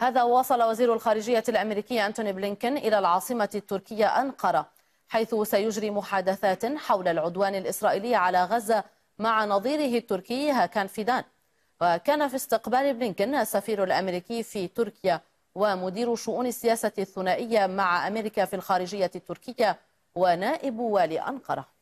هذا وصل وزير الخارجية الأمريكي أنتوني بلينكن إلى العاصمة التركية أنقرة حيث سيجري محادثات حول العدوان الإسرائيلي على غزة مع نظيره التركي هاكان فيدان وكان في استقبال بلينكن السفير الأمريكي في تركيا ومدير شؤون السياسة الثنائية مع أمريكا في الخارجية التركية ونائب والي أنقرة